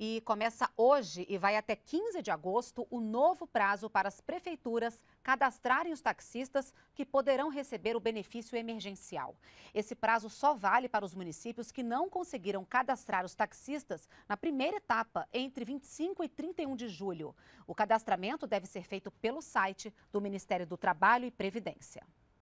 E começa hoje e vai até 15 de agosto o novo prazo para as prefeituras cadastrarem os taxistas que poderão receber o benefício emergencial. Esse prazo só vale para os municípios que não conseguiram cadastrar os taxistas na primeira etapa, entre 25 e 31 de julho. O cadastramento deve ser feito pelo site do Ministério do Trabalho e Previdência.